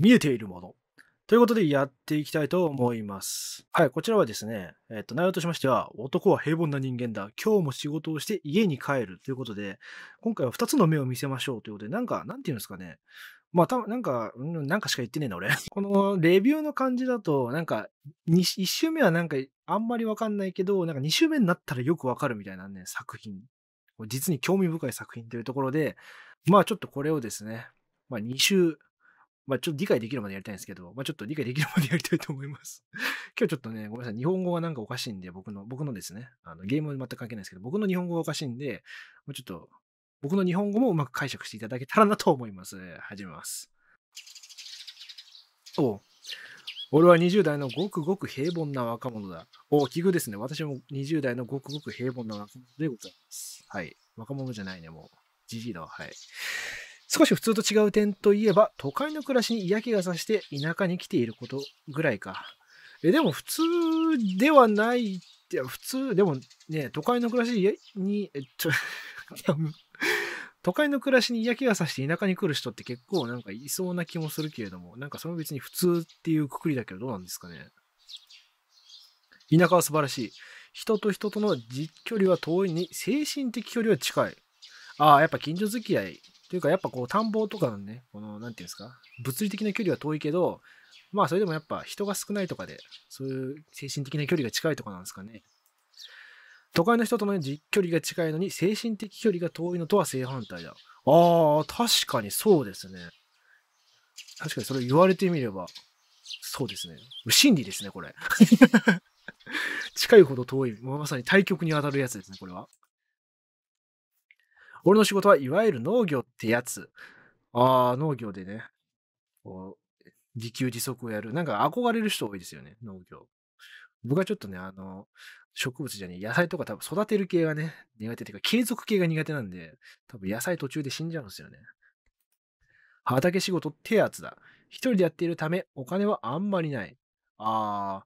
見えているもの。ということでやっていきたいと思います。はい、こちらはですね、えっと、内容としましては、男は平凡な人間だ。今日も仕事をして家に帰るということで、今回は2つの目を見せましょうということで、なんか、なんていうんですかね。まあ、たなんか、なんかしか言ってねえな、俺。このレビューの感じだと、なんか、1周目はなんか、あんまりわかんないけど、なんか2周目になったらよくわかるみたいなね、作品。実に興味深い作品というところで、まあちょっとこれをですね、まあ2周、まあちょっと理解できるまでやりたいんですけど、まあちょっと理解できるまでやりたいと思います 今日ちょっとね、ごめんなさい。日本語がなんかおかしいんで、僕の、僕のですね、あのゲーム全く関係ないですけど、僕の日本語がおかしいんで、もうちょっと、僕の日本語もうまく解釈していただけたらなと思います。始めます。お俺は20代のごくごく平凡な若者だ。お奇遇ですね。私も20代のごくごく平凡な若者でございます。はい。若者じゃないね、もう。じじいだわ。はい。少し普通と違う点といえば、都会の暮らしに嫌気がさして田舎に来ていることぐらいか。え、でも普通ではない、いや、普通、でもね、都会の暮らしに、え、ちょ、都会の暮らしに嫌気がさして田舎に来る人って結構なんかいそうな気もするけれども、なんかそれ別に普通っていうくくりだけどどうなんですかね。田舎は素晴らしい。人と人との実距離は遠いに、精神的距離は近い。ああ、やっぱ近所付き合いていうかやっぱこう田んぼとかのね、この何て言うんですか、物理的な距離は遠いけど、まあそれでもやっぱ人が少ないとかで、そういう精神的な距離が近いとかなんですかね。都会の人との距離が近いのに精神的距離が遠いのとは正反対だ。ああ、確かにそうですね。確かにそれ言われてみれば、そうですね。真理ですね、これ。近いほど遠い。まさに対極に当たるやつですね、これは。俺の仕事はいわゆる農業ってやつ。ああ、農業でね、こう、自給自足をやる。なんか憧れる人多いですよね、農業。僕はちょっとね、あの、植物じゃね、野菜とか多分育てる系がね、苦手っていうか、継続系が苦手なんで、多分野菜途中で死んじゃうんですよね。畑仕事ってやつだ。一人でやっているため、お金はあんまりない。あ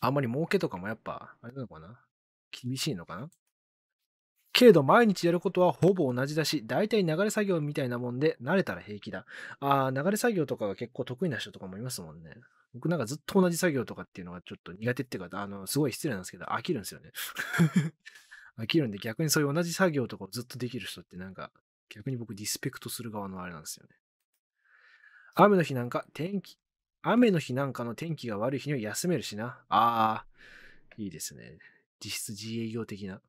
あ、あんまり儲けとかもやっぱ、あれなのかな厳しいのかなけれど毎日やることはほぼ同じだし、大体流れ作業みたいなもんで慣れたら平気だ。ああ、流れ作業とかが結構得意な人とかもいますもんね。僕なんかずっと同じ作業とかっていうのがちょっと苦手っていうか、あの、すごい失礼なんですけど、飽きるんですよね。飽きるんで逆にそういう同じ作業とかをずっとできる人ってなんか逆に僕リスペクトする側のあれなんですよね。雨の日なんか天気、雨の日なんかの天気が悪い日には休めるしな。ああ、いいですね。実質自営業的な。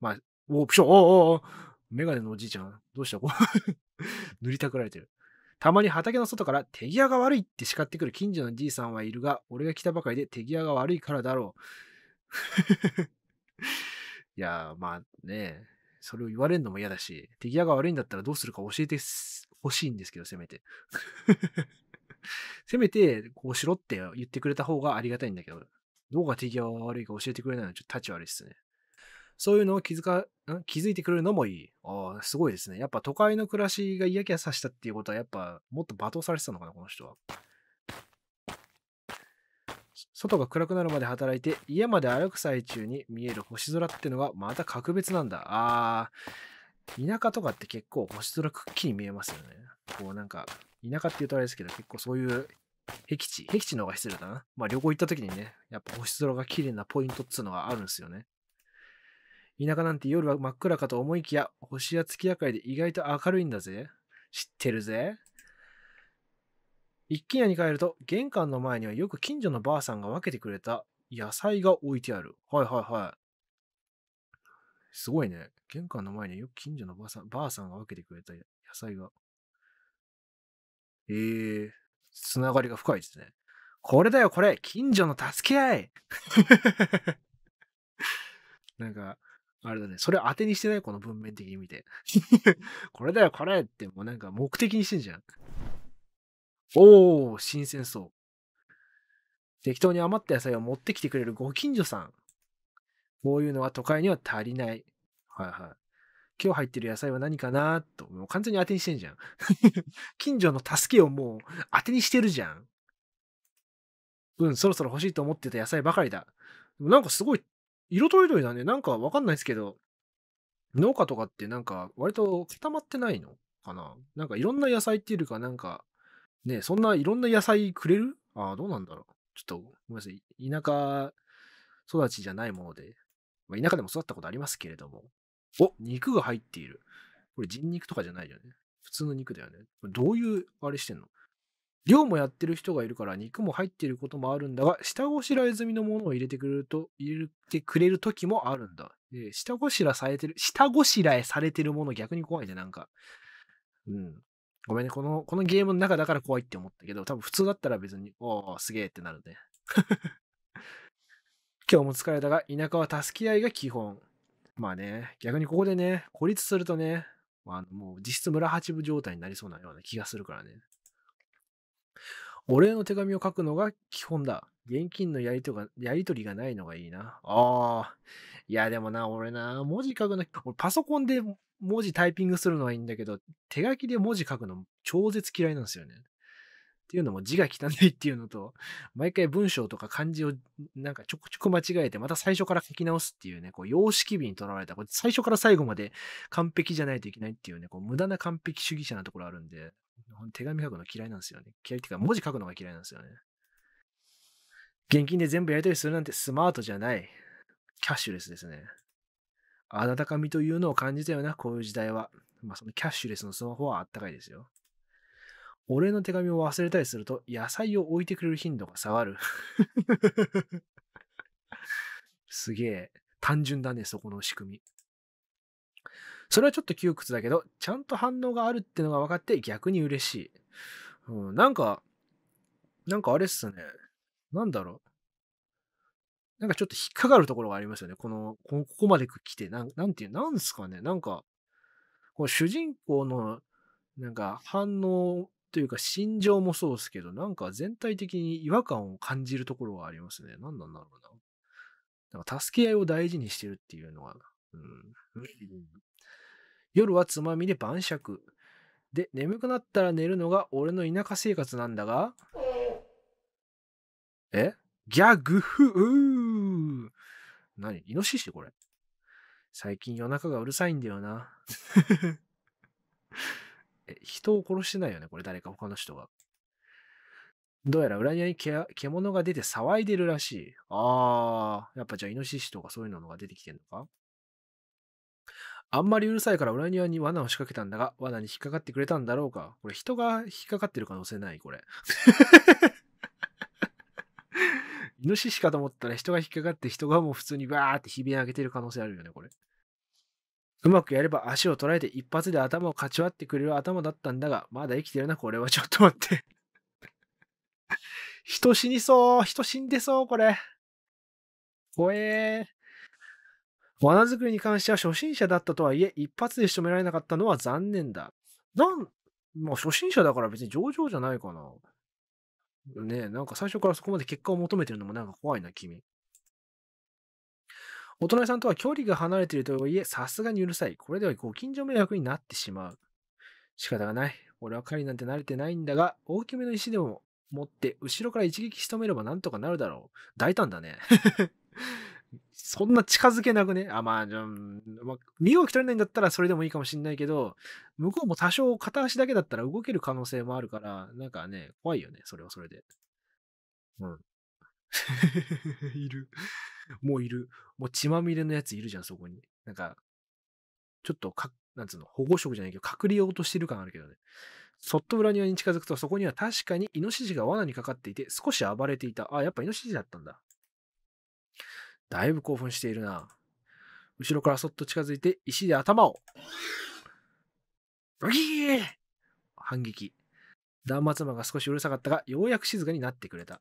まあ、おピショおーおメガネのおじいちゃん、どうしたこう 塗りたくられてる。たまに畑の外から手際が悪いって叱ってくる近所のじいさんはいるが、俺が来たばかりで手際が悪いからだろう。いやまあね、それを言われるのも嫌だし、手際が悪いんだったらどうするか教えてほしいんですけど、せめて。せめて、こうしろって言ってくれた方がありがたいんだけど、どうが手際が悪いか教えてくれないのはちょっと立ち悪いっすね。そういうのを気づか、気づいてくれるのもいい。ああ、すごいですね。やっぱ都会の暮らしが嫌気がさしたっていうことは、やっぱもっと罵倒されてたのかな、この人は。外が暗くなるまで働いて、家まで歩く最中に見える星空ってのがまた格別なんだ。あー、田舎とかって結構星空くっきり見えますよね。こうなんか、田舎って言うとあれですけど、結構そういう僻地、僻地の方が失礼だな。まあ旅行行った時にね、やっぱ星空が綺麗なポイントっつうのがあるんですよね。田舎なんて夜は真っ暗かと思いきや、星や月明かりで意外と明るいんだぜ。知ってるぜ。一軒家に帰ると、玄関の前にはよく近所のばあさんが分けてくれた野菜が置いてある。はいはいはい。すごいね。玄関の前によく近所のばあさん、ばあさんが分けてくれた野菜が。えー、つながりが深いですね。これだよ、これ近所の助け合い なんか、あれだね、それ当てにしてない、この文面的に見て。これだよ、これってもうなんか目的にしてんじゃん。おー、新鮮そう。適当に余った野菜を持ってきてくれるご近所さん。こういうのは都会には足りない。はいはい。今日入ってる野菜は何かなと、もう完全に当てにしてんじゃん。近所の助けをもう当てにしてるじゃん。うん、そろそろ欲しいと思ってた野菜ばかりだ。なんかすごい色とりどりだね。なんかわかんないですけど、農家とかってなんか割と固まってないのかななんかいろんな野菜っていうかなんか、ね、そんないろんな野菜くれるああ、どうなんだろう。ちょっとごめんなさい。田舎育ちじゃないもので、まあ、田舎でも育ったことありますけれども。お肉が入っている。これ人肉とかじゃないよね。普通の肉だよね。どういうあれしてんの量もやってる人がいるから肉も入ってることもあるんだが、下ごしらえ済みのものを入れてくれると、入れてくれる時もあるんだ。で下ごしらえされてる、下ごしらえされてるもの逆に怖いね、なんか。うん。ごめんね、この、このゲームの中だから怖いって思ったけど、多分普通だったら別に、おー、すげえってなるね。今日も疲れたが、田舎は助け合いが基本。まあね、逆にここでね、孤立するとね、まあ、もう実質村八分状態になりそうなような気がするからね。お礼の手紙を書くのが基本だ。現金のやりとがやり取りがないのがいいな。ああ。いや、でもな、俺な、文字書くの、俺パソコンで文字タイピングするのはいいんだけど、手書きで文字書くの超絶嫌いなんですよね。っていうのも字が汚いっていうのと、毎回文章とか漢字をなんかちょくちょく間違えて、また最初から書き直すっていうね、こう様式美にとらわれた、これ最初から最後まで完璧じゃないといけないっていうね、こう無駄な完璧主義者なところあるんで、手紙書くの嫌いなんですよね。嫌いっていうか文字書くのが嫌いなんですよね。現金で全部やり取りするなんてスマートじゃない。キャッシュレスですね。温かみというのを感じたような、こういう時代は。まあ、そのキャッシュレスのスマホはあったかいですよ。俺の手紙を忘れたりすると、野菜を置いてくれる頻度が下がる。すげえ、単純だね、そこの仕組み。それはちょっと窮屈だけど、ちゃんと反応があるってのが分かって逆に嬉しい。うん、なんか、なんかあれっすね。なんだろう。なんかちょっと引っかかるところがありますよね。この、ここまで来て、なんなんていう、なんすかね。なんか、この主人公の、なんか反応というか心情もそうですけど、なんか全体的に違和感を感じるところはありますね。何なんだろうな。なんか助け合いを大事にしてるっていうのは、うん、夜はつまみで晩酌。で、眠くなったら寝るのが俺の田舎生活なんだが、えギャグフう何イノシシこれ。最近夜中がうるさいんだよな。え、人を殺してないよね、これ誰か他の人が。どうやら裏庭に獣が出て騒いでるらしい。あー、やっぱじゃあイノシシとかそういうのが出てきてんのかあんまりうるさいから裏庭に罠を仕掛けたんだが、罠に引っかかってくれたんだろうか。これ人が引っかかってる可能性ないこれ。イノシシかと思ったら人が引っかかって人がもう普通にバーってひび上げてる可能性あるよね、これ。うまくやれば足を捉えて一発で頭をかち割ってくれる頭だったんだが、まだ生きてるな、これは ちょっと待って人死にそう。人死んでそう、これ。怖えー。罠作りに関しては初心者だったとはいえ、一発で仕留められなかったのは残念だ。なん、まあ初心者だから別に上々じゃないかな。ねえ、なんか最初からそこまで結果を求めてるのもなんか怖いな、君。お隣さんとは距離が離れているとはいえ、さすがにうるさい。これではご近所迷惑になってしまう。仕方がない。俺は狩りなんて慣れてないんだが、大きめの石でも持って、後ろから一撃仕留めればなんとかなるだろう。大胆だね。そんな近づけなくねあ、まあ、じゃあ、まあ、身動き取れないんだったらそれでもいいかもしんないけど、向こうも多少片足だけだったら動ける可能性もあるから、なんかね、怖いよね、それはそれで。うん。いる。もういる。もう血まみれのやついるじゃん、そこに。なんか、ちょっとか、なんつうの、保護色じゃないけど、隠れようとしてる感あるけどね。そっと裏庭に近づくと、そこには確かにイノシシが罠にかかっていて、少し暴れていた。あ、やっぱイノシシだったんだ。だいぶ興奮しているな。後ろからそっと近づいて、石で頭を。ブギー反撃。断末魔が少しうるさかったが、ようやく静かになってくれた。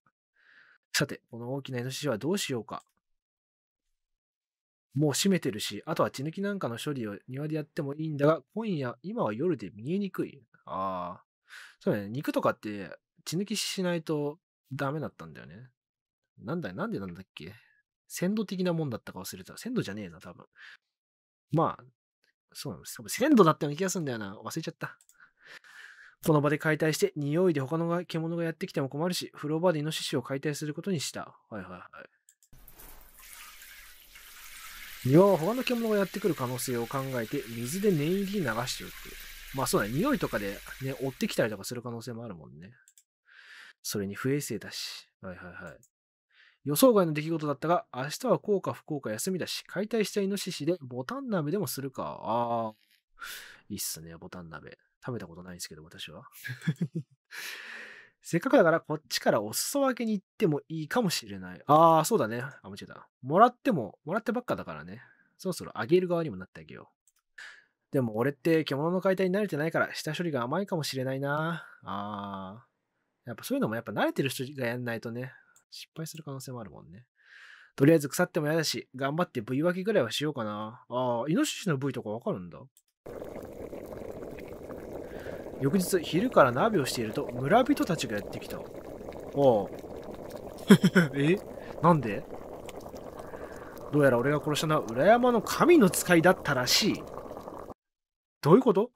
さて、この大きなイノシシはどうしようか。もう閉めてるし、あとは血抜きなんかの処理を庭でやってもいいんだが、今夜、今は夜で見えにくい。ああ。そうね、肉とかって血抜きしないとダメだったんだよね。なんだなんでなんだっけ鮮度的なもんだったか忘れた。鮮度じゃねえな、多分。まあ、そうなんです。多分鮮度だったような気がするんだよな。忘れちゃった。その場で解体して、匂いで他の獣がやってきても困るし、風呂場でイノシシを解体することにした。はいはいはい。庭は他の獣がやってくる可能性を考えて、水で念入りに流しておく。まあそうだね、匂いとかでね、追ってきたりとかする可能性もあるもんね。それに不衛生だし。はいはいはい。予想外の出来事だったが、明日はこうか不幸か休みだし、解体したイノシシでボタン鍋でもするか。ああ、いいっすね、ボタン鍋。食べたことないですけど、私は。せっかくだからこっちからお裾分けに行ってもいいかもしれない。ああ、そうだね。あ、間違えた。もらっても、もらってばっかだからね。そろそろあげる側にもなってあげよう。でも俺って獣の解体に慣れてないから下処理が甘いかもしれないな。ああ。やっぱそういうのもやっぱ慣れてる人がやんないとね、失敗する可能性もあるもんね。とりあえず腐っても嫌だし、頑張って部位分けぐらいはしようかな。ああ、イノシシの部位とかわかるんだ。翌日昼から鍋をしていると村人たちがやってきたああ えなんでどうやら俺が殺したのは裏山の神の使いだったらしいどういうこと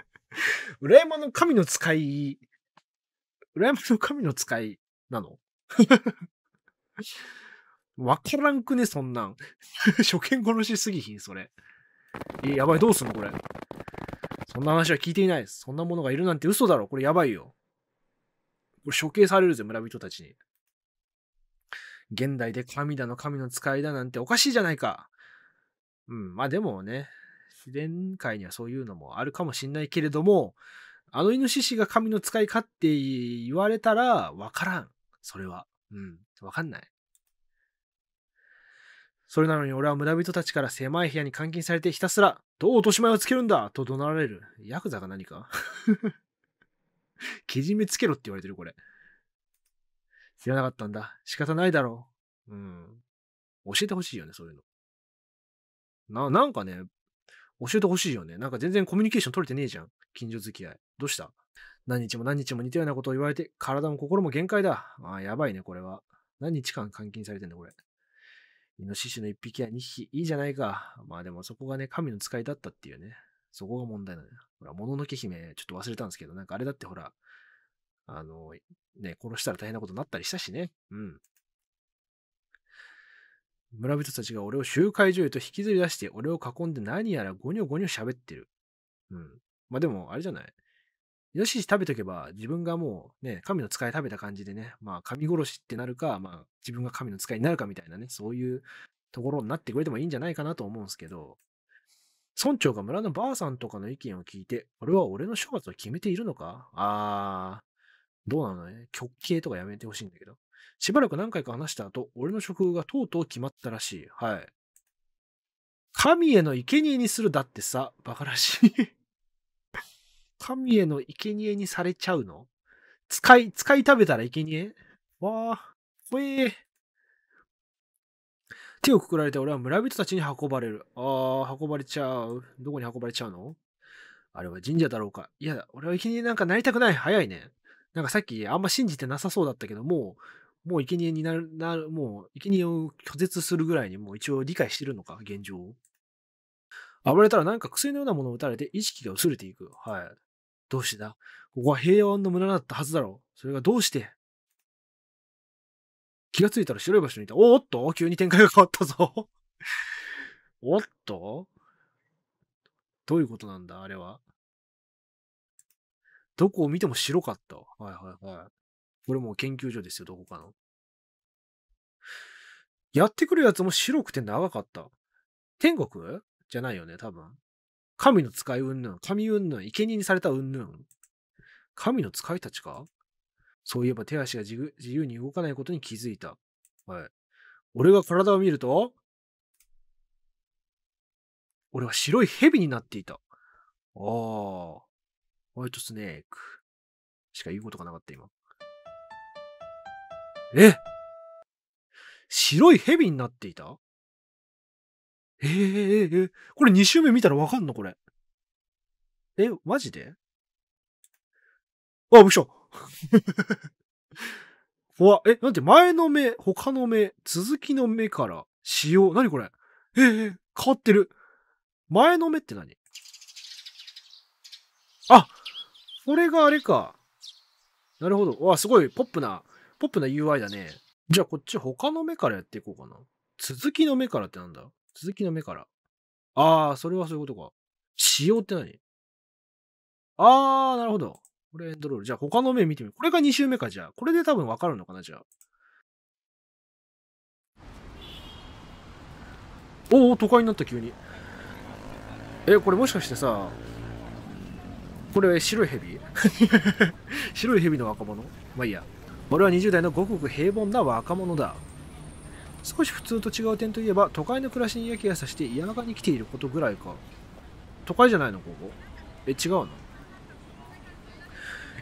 裏山の神の使い裏山の神の使いなの わからんくね、そんなん。初見殺しすぎひん、それ。え、やばい、どうすんの、これ。そんな話は聞いていないです。そんなものがいるなんて嘘だろ。これやばいよ。これ処刑されるぜ、村人たちに。現代で神だの神の使いだなんておかしいじゃないか。うん、まあでもね、自然界にはそういうのもあるかもしんないけれども、あのイノシシが神の使いかって言われたら、わからん。それは。うん、わかんない。それなのに俺は村人たちから狭い部屋に監禁されてひたすら、どう落とし前をつけるんだと怒鳴られる。ヤクザが何か けじめつけろって言われてる、これ。知らなかったんだ。仕方ないだろう。うん。教えてほしいよね、そういうの。な、なんかね、教えてほしいよね。なんか全然コミュニケーション取れてねえじゃん。近所付き合い。どうした何日も何日も似たようなことを言われて、体も心も限界だ。ああ、やばいね、これは。何日間監禁されてんだ、これ。イノシシの1匹や2匹、いいじゃないか。まあでもそこがね、神の使いだったっていうね。そこが問題なのよ。ほら、もののけ姫、ちょっと忘れたんですけど、なんかあれだってほら、あの、ね、殺したら大変なことになったりしたしね。うん。村人たちが俺を集会所へと引きずり出して、俺を囲んで何やらゴニョゴニョ喋ってる。うん。まあでも、あれじゃないよしし食べとけば、自分がもうね、神の使い食べた感じでね、まあ、神殺しってなるか、まあ、自分が神の使いになるかみたいなね、そういうところになってくれてもいいんじゃないかなと思うんですけど、村長が村のばあさんとかの意見を聞いて、俺は俺の処罰を決めているのかあー、どうなのね。極刑とかやめてほしいんだけど。しばらく何回か話した後、俺の職がとうとう決まったらしい。はい。神への生贄にするだってさ、馬鹿らしい神への生贄にされちゃうの使い、使い食べたら生贄わあ、ほえー。手をくくられて俺は村人たちに運ばれる。ああ、運ばれちゃう。どこに運ばれちゃうのあれは神社だろうか。いや、俺は生贄なんかなりたくない。早いね。なんかさっきあんま信じてなさそうだったけど、もう、もう生贄になる、なる、もう生贄を拒絶するぐらいにもう一応理解してるのか、現状を。暴れたらなんか薬のようなものを打たれて意識が薄れていく。はい。どうしてだここは平和の村だったはずだろう。それがどうして気がついたら白い場所にいた。おっと急に展開が変わったぞ おっとどういうことなんだあれは。どこを見ても白かったはいはいはい。これもう研究所ですよ、どこかの。やってくるやつも白くて長かった。天国じゃないよね、多分。神の使い云々、神云々、生贄にされた云々。神の使いたちかそういえば手足が自由に動かないことに気づいた。はい。俺が体を見ると、俺は白い蛇になっていた。ああ。ホワイトスネーク。しか言うことがなかった今。え白い蛇になっていたええええ。これ2周目見たらわかんのこれ。え、マジであ、びっくりした。怖え、なんて前の目、他の目、続きの目から使用。なにこれええー、変わってる。前の目って何あこれがあれか。なるほど。わ、すごいポップな、ポップな UI だね。じゃあこっち他の目からやっていこうかな。続きの目からってなんだ続きの目から。ああ、それはそういうことか。仕様って何ああ、なるほど。これエンドロール。じゃあ他の目見てみる。これが2周目か、じゃあ。これで多分わかるのかな、じゃあ。おお、都会になった急に。え、これもしかしてさ、これ白い蛇 白い蛇の若者まあいいや。俺は20代のごくごく平凡な若者だ。少し普通と違う点といえば、都会の暮らしにや気やさして嫌がに来ていることぐらいか。都会じゃないの、ここ。え、違うの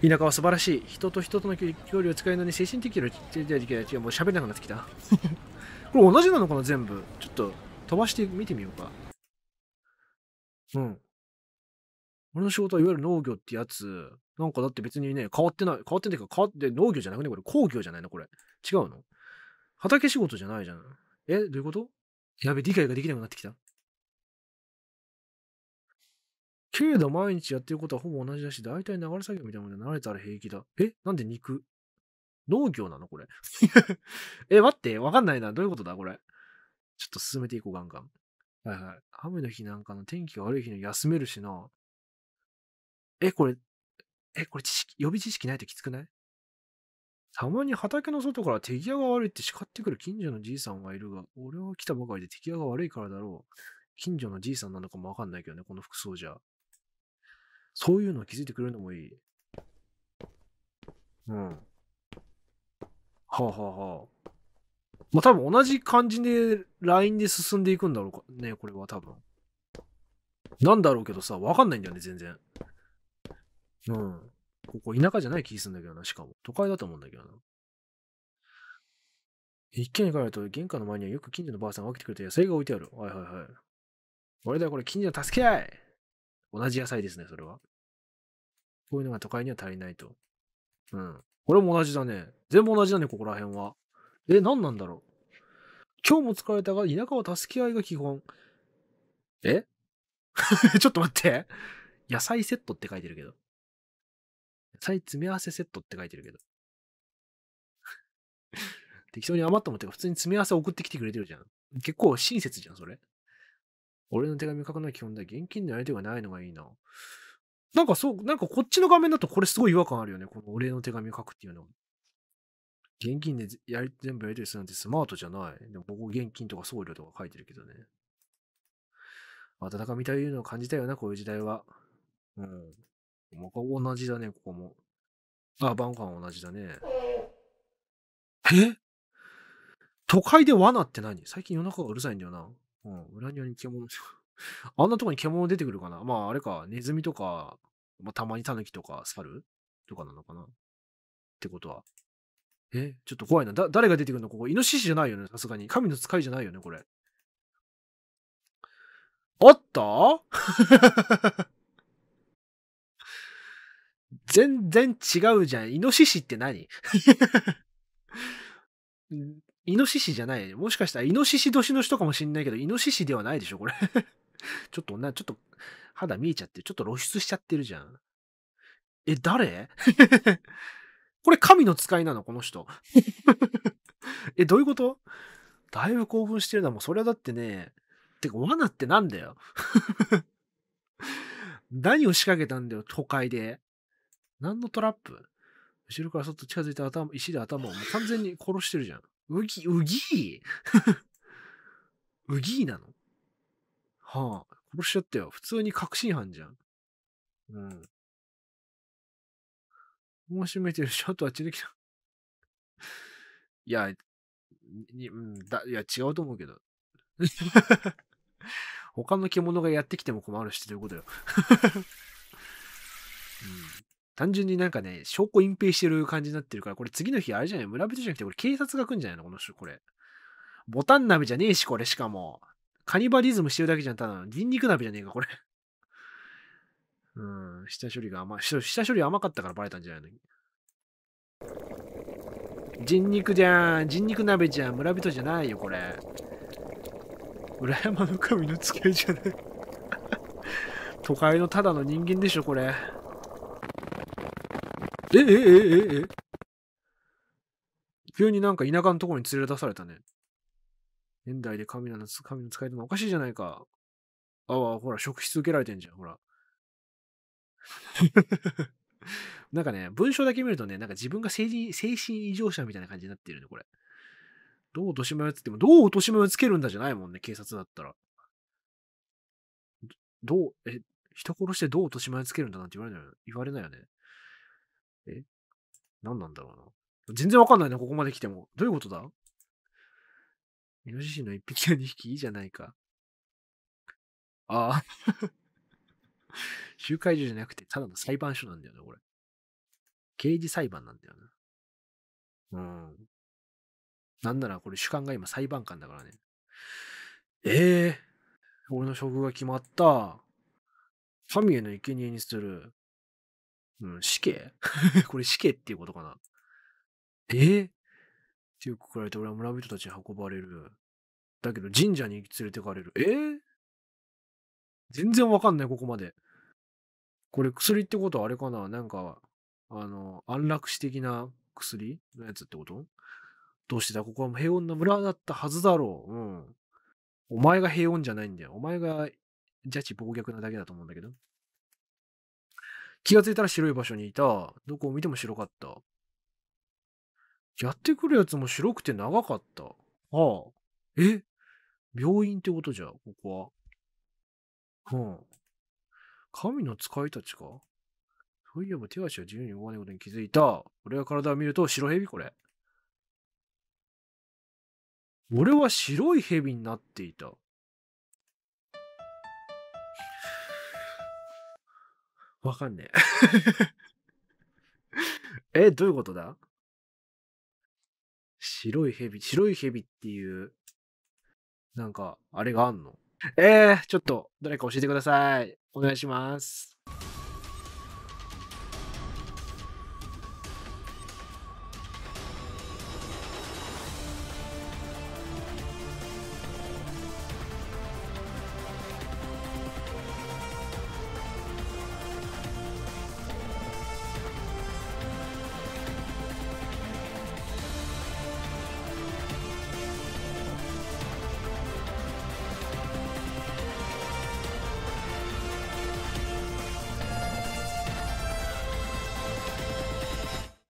田舎は素晴らしい。人と人との距離を使えるのに精神的な距離がもう喋れなくなってきた。これ同じなのかな、全部。ちょっと飛ばして見てみようか。うん。俺の仕事はいわゆる農業ってやつ。なんかだって別にね、変わってない。変わってないか、変わって農業じゃなくねこれ工業じゃないのこれ。違うの畑仕事じゃないじゃん。えどういうことやべ、理解ができなくなってきた。けど、毎日やってることはほぼ同じだし、大体流れ作業みたいなもので慣れたら平気だ。えなんで肉農業なのこれ。え、待って、わかんないな。どういうことだこれ。ちょっと進めていこう、ガンガン。はいはい。雨の日なんかの天気が悪い日に休めるしな。え、これ、え、これ知識、予備知識ないときつくないたまに畑の外から敵屋が悪いって叱ってくる近所のじいさんはいるが、俺は来たばかりで敵屋が悪いからだろう。近所のじいさんなのかもわかんないけどね、この服装じゃ。そういうの気づいてくれるのもいい。うん。はあ、はあは。まあ、多分同じ感じでラインで進んでいくんだろうかね、これは多分。なんだろうけどさ、わかんないんだよね、全然。うん。ここ田舎じゃない気すんだけどな、しかも。都会だと思うんだけどな。一軒に帰ると玄関の前にはよく近所のばあさんが起きてくれた野菜が置いてある。はいはいはい。俺だよ、これ近所の助け合い同じ野菜ですね、それは。こういうのが都会には足りないと。うん。これも同じだね。全部同じだね、ここら辺は。え、何なんだろう。今日も疲れたが、田舎は助け合いが基本。え ちょっと待って。野菜セットって書いてるけど。野詰め合わせセットって書いてるけど。適当に余ったもんってか、普通に詰め合わせ送ってきてくれてるじゃん。結構親切じゃん、それ。俺の手紙書くのは基本だ。現金のやり手がないのがいいな。なんかそう、なんかこっちの画面だとこれすごい違和感あるよね。この俺の手紙書くっていうの。現金でやり全部やり取りするなんてスマートじゃない。でも僕、現金とか送料とか書いてるけどね。温かみというのを感じたよな、こういう時代は。うん。まか同じだね、ここも。あ、バンカン同じだね。え都会で罠って何最近夜中がうるさいんだよな。うん、裏庭に獣。あんなとこに獣出てくるかなまあ、あれか、ネズミとか、まあ、たまにタヌキとか、ルとかなのかなってことは。えちょっと怖いな。だ、誰が出てくるのここ、イノシシじゃないよね、さすがに。神の使いじゃないよね、これ。あった 全然違うじゃん。イノシシって何 イノシシじゃない。もしかしたらイノシシ年の人かもしんないけど、イノシシではないでしょ、これ ちょっとな、ちょっと肌見えちゃって、ちょっと露出しちゃってるじゃん。え、誰 これ神の使いなの、この人。え、どういうことだいぶ興奮してるな。もうそれはだってね、てか罠ってなんだよ。何を仕掛けたんだよ、都会で。何のトラップ後ろからそっと近づいて頭、石で頭をもう完全に殺してるじゃん。うぎ、うぎー うぎーなのはあ、殺しちゃったよ。普通に確信犯じゃん。うん。もう閉めてるし、あとあっちできた。いや、に、うん、だ、いや、違うと思うけど。他の獣がやってきても困るし、ということよ。うん単純になんかね、証拠隠蔽してる感じになってるから、これ次の日あれじゃない村人じゃなくて、これ警察が来んじゃないのこの人、これ。ボタン鍋じゃねえし、これしかも。カニバリズムしてるだけじゃん、ただの。ニンニク鍋じゃねえか、これ。うん、下処理が甘、下処理甘かったからバレたんじゃないの人肉じゃん人肉鍋じゃん村人じゃないよこれ裏山の神の付き合いじゃない 都会のただの人間でしょこれええええええ急になんか田舎のところに連れ出されたね。現代で神の、神の使い手もおかしいじゃないか。ああ、ほら、職質受けられてんじゃん、ほら。なんかね、文章だけ見るとね、なんか自分が精神精神異常者みたいな感じになってるね、これ。どう落とし前をつっても、どう落とし前をつけるんだじゃないもんね、警察だったら。どう、え、人殺してどう落とし前をつけるんだなんて言われないよね。言われないよね。え何なんだろうな。全然わかんないな、ここまで来ても。どういうことだイノシシの1匹や2匹いいじゃないか。ああ 集会所じゃなくて、ただの裁判所なんだよね、これ。刑事裁判なんだよな、ね。うん。なんならこれ主観が今裁判官だからね。ええー、俺の処遇が決まった。神への生贄にする。うん、死刑 これ死刑っていうことかな。えってうく来られて、俺は村人たちに運ばれる。だけど神社に連れてかれる。え全然わかんない、ここまで。これ薬ってことはあれかななんか、あの、安楽死的な薬のやつってことどうしてだここは平穏な村だったはずだろう。うん。お前が平穏じゃないんだよ。お前がジャッジ暴虐なだけだと思うんだけど。気がついたら白い場所にいた。どこを見ても白かった。やってくるやつも白くて長かった。ああ。え病院ってことじゃ、ここは。うん。神の使いたちかそういえば手足は自由に動かないことに気づいた。俺は体を見ると白蛇これ。俺は白い蛇になっていた。わかんねえ。え、どういうことだ白い蛇、白い蛇っていう、なんか、あれがあんのえー、ちょっと、誰か教えてください。お願いします。